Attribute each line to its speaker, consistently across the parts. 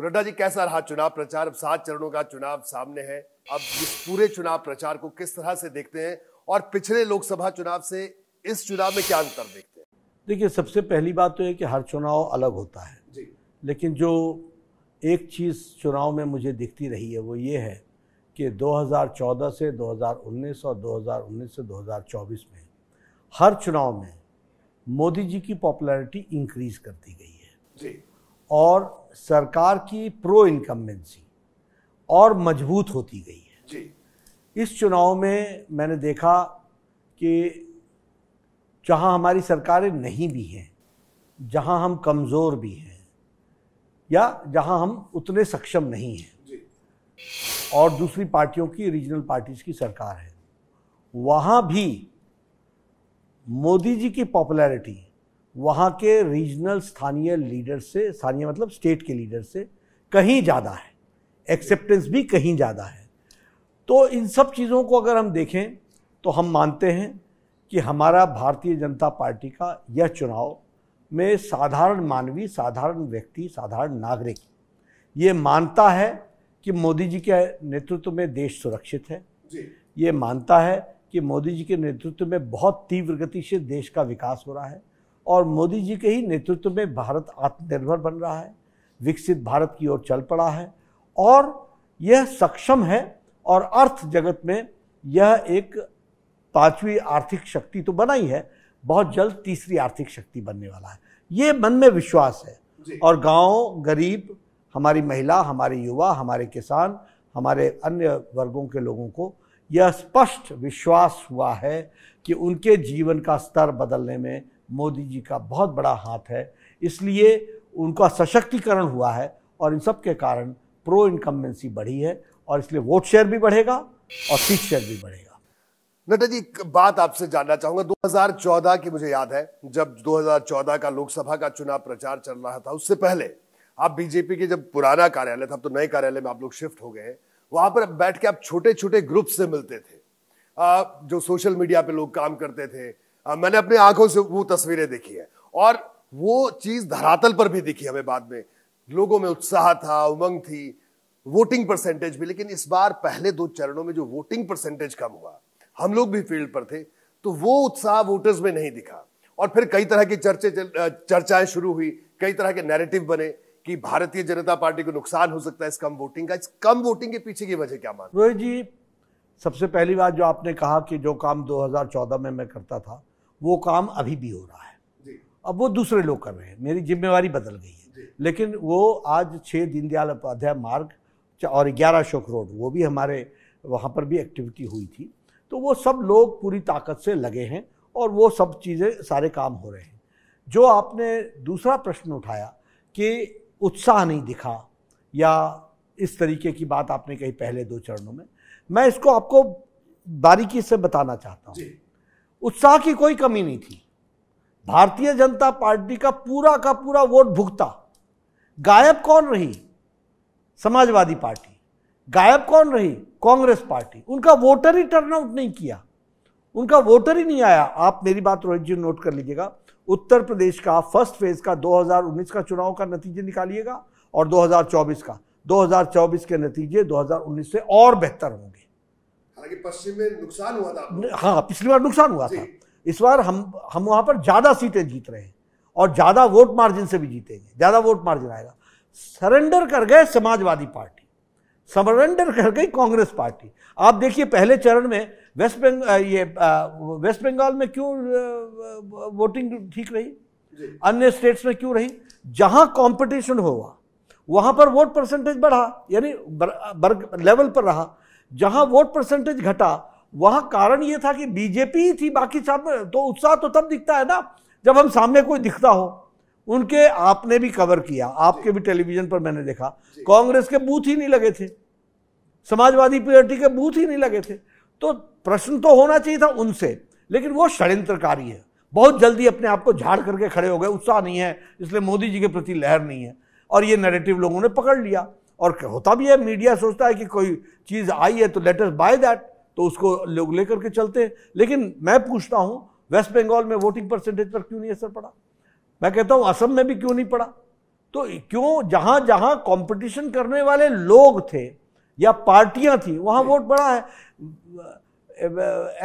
Speaker 1: तो नड्डा जी कैसा रहा चुनाव प्रचार अब सात चरणों का चुनाव सामने है अब इस पूरे चुनाव प्रचार को किस तरह से देखते हैं और पिछले लोकसभा चुनाव से इस चुनाव में क्या अंतर
Speaker 2: देखते हैं देखिए सबसे पहली बात तो है कि हर चुनाव अलग होता है जी लेकिन जो एक चीज़ चुनाव में मुझे दिखती रही है वो ये है कि 2014 से 2019 और 2019 से 2024 में हर चुनाव में मोदी जी की पॉपुलैरिटी इंक्रीज करती गई है जी और सरकार की प्रो इनकम्बेंसी और मजबूत होती गई है
Speaker 1: जी
Speaker 2: इस चुनाव में मैंने देखा कि जहां हमारी सरकारें नहीं भी हैं जहां हम कमज़ोर भी हैं या जहां हम उतने सक्षम नहीं हैं और दूसरी पार्टियों की रीजनल पार्टीज़ की सरकार है वहां भी मोदी जी की पॉपुलैरिटी वहाँ के रीजनल स्थानीय लीडर से स्थानीय मतलब स्टेट के लीडर से कहीं ज़्यादा है एक्सेप्टेंस भी कहीं ज़्यादा है तो इन सब चीज़ों को अगर हम देखें तो हम मानते हैं कि हमारा भारतीय जनता पार्टी का यह चुनाव में साधारण मानवी साधारण व्यक्ति साधारण नागरिक ये मानता है कि मोदी जी के नेतृत्व में देश सुरक्षित है ये मानता है कि मोदी जी के नेतृत्व में बहुत तीव्र गति से देश का विकास हो रहा है और मोदी जी के ही नेतृत्व में भारत आत्मनिर्भर बन रहा है विकसित भारत की ओर चल पड़ा है और यह सक्षम है और अर्थ जगत में यह एक पांचवी आर्थिक शक्ति तो बना ही है बहुत जल्द तीसरी आर्थिक शक्ति बनने वाला है ये मन में विश्वास है और गांव गरीब हमारी महिला हमारे युवा हमारे किसान हमारे अन्य वर्गों के लोगों को यह स्पष्ट विश्वास हुआ है कि उनके जीवन का स्तर बदलने में मोदी जी का बहुत बड़ा हाथ है इसलिए उनका सशक्तिकरण हुआ है और इन सब के कारण प्रो इनकम्बेंसी बढ़ी है और इसलिए वोट शेयर भी बढ़ेगा और सीट शेयर भी बढ़ेगा नड्डा जी बात आपसे जानना चाहूंगा 2014 की मुझे याद है
Speaker 1: जब 2014 का लोकसभा का चुनाव प्रचार चल रहा था उससे पहले आप बीजेपी के जब पुराना कार्यालय था अब तो नए कार्यालय में आप लोग शिफ्ट हो गए हैं वहां पर बैठ के आप छोटे छोटे ग्रुप से मिलते थे आ, जो सोशल मीडिया पे लोग काम करते थे मैंने अपनी आंखों से वो तस्वीरें देखी है और वो चीज धरातल पर भी दिखी हमें बाद में लोगों में उत्साह था उमंग थी वोटिंग परसेंटेज भी लेकिन इस बार पहले दो चरणों में जो वोटिंग परसेंटेज कम हुआ हम लोग भी फील्ड पर थे तो वो उत्साह वोटर्स में नहीं दिखा और फिर कई तरह की चर्चे चर्चाएं शुरू हुई कई तरह के नैरेटिव बने कि भारतीय जनता पार्टी को नुकसान हो सकता है इस कम वोटिंग का इस कम वोटिंग के पीछे की वजह क्या मान
Speaker 2: रोहित जी सबसे पहली बात जो आपने कहा कि जो काम 2014 में मैं करता था वो काम अभी भी हो रहा है अब वो दूसरे लोग कर रहे हैं मेरी जिम्मेवारी बदल गई है लेकिन वो आज छः दीनदयाल उपाध्याय मार्ग और ग्यारह शोक रोड वो भी हमारे वहाँ पर भी एक्टिविटी हुई थी तो वो सब लोग पूरी ताकत से लगे हैं और वो सब चीज़ें सारे काम हो रहे हैं जो आपने दूसरा प्रश्न उठाया कि उत्साह नहीं दिखा या इस तरीके की बात आपने कही पहले दो चरणों में मैं इसको आपको बारीकी से बताना चाहता हूँ उत्साह की कोई कमी नहीं थी भारतीय जनता पार्टी का पूरा का पूरा वोट भुगता गायब कौन रही समाजवादी पार्टी गायब कौन रही कांग्रेस पार्टी उनका वोटर ही टर्न आउट नहीं किया उनका वोटर ही नहीं आया आप मेरी बात रोहित जी नोट कर लीजिएगा उत्तर प्रदेश का फर्स्ट फेज का 2019 का चुनाव का नतीजे निकालिएगा और 2024 का 2024 के नतीजे 2019 से और बेहतर होंगे
Speaker 1: हालांकि पश्चिम में नुकसान हुआ था
Speaker 2: हाँ पिछली बार नुकसान हुआ था इस बार हम हम वहां पर ज़्यादा सीटें जीत रहे हैं और ज़्यादा वोट मार्जिन से भी जीतेंगे ज़्यादा वोट मार्जिन आएगा सरेंडर कर गए समाजवादी पार्टी सरेंडर कर गई कांग्रेस पार्टी आप देखिए पहले चरण में वेस्ट बंग ये वेस्ट बंगाल में क्यों वोटिंग ठीक रही अन्य स्टेट्स में क्यों रही जहां कंपटीशन हुआ वहां पर वोट परसेंटेज बढ़ा यानी लेवल पर रहा जहां वोट परसेंटेज घटा वहां कारण यह था कि बीजेपी ही थी बाकी सब तो उत्साह तो तब दिखता है ना जब हम सामने कोई दिखता हो उनके आपने भी कवर किया आपके भी टेलीविजन पर मैंने देखा कांग्रेस के बूथ ही नहीं लगे थे समाजवादी पार्टी के बूथ ही नहीं लगे थे तो प्रश्न तो होना चाहिए था उनसे लेकिन वो षड्यंत्रकारी है बहुत जल्दी अपने आप को झाड़ करके खड़े हो गए उत्साह नहीं है इसलिए मोदी जी के प्रति लहर नहीं है और ये नैरेटिव लोगों ने पकड़ लिया और होता भी है मीडिया सोचता है कि कोई चीज़ आई है तो लेटर्स बाय दैट तो उसको लोग लेकर के चलते हैं लेकिन मैं पूछता हूँ वेस्ट बंगाल में वोटिंग परसेंटेज पर क्यों नहीं असर पड़ा मैं कहता हूँ असम में भी क्यों नहीं पड़ा तो क्यों जहाँ जहाँ कॉम्पिटिशन करने वाले लोग थे या पार्टियां थी वहाँ वोट बड़ा
Speaker 1: है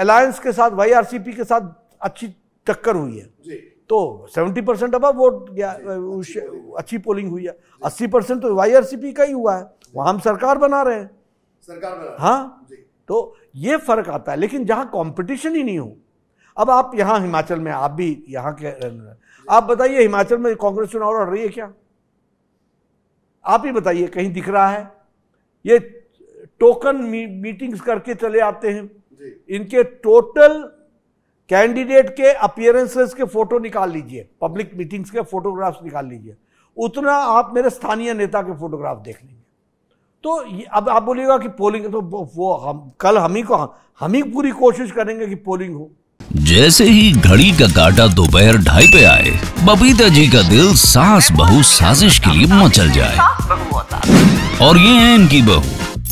Speaker 2: अलायंस के साथ वाई के साथ अच्छी टक्कर हुई है तो 70 परसेंट अब वोट गया अच्छी पोलिंग हुई है 80 परसेंट तो वाई का ही हुआ है वहां हम सरकार बना रहे हैं
Speaker 1: सरकार बना हाँ
Speaker 2: तो ये फर्क आता है लेकिन जहां कंपटीशन ही नहीं हो अब आप यहाँ हिमाचल में आप भी यहाँ के आप बताइए हिमाचल में कांग्रेस चुनाव लड़ रही है क्या आप ही बताइए कहीं दिख रहा है ये टोकन मी, मीटिंग्स करके चले आते हैं इनके टोटल कैंडिडेट के अपियरेंसेस के फोटो निकाल लीजिए पब्लिक मीटिंग्स के फोटोग्राफ्स निकाल लीजिए उतना आप मेरे स्थानीय नेता के फोटोग्राफ देख लेंगे तो अब आप बोलिएगा कि पोलिंग तो वो हम कल हम ही को हम ही पूरी कोशिश करेंगे कि पोलिंग हो
Speaker 1: जैसे ही घड़ी का काटा दोपहर ढाई पे आए बबीता जी का दिल सास बहु साजिश के लिए मचल जाए और ये है इनकी बहू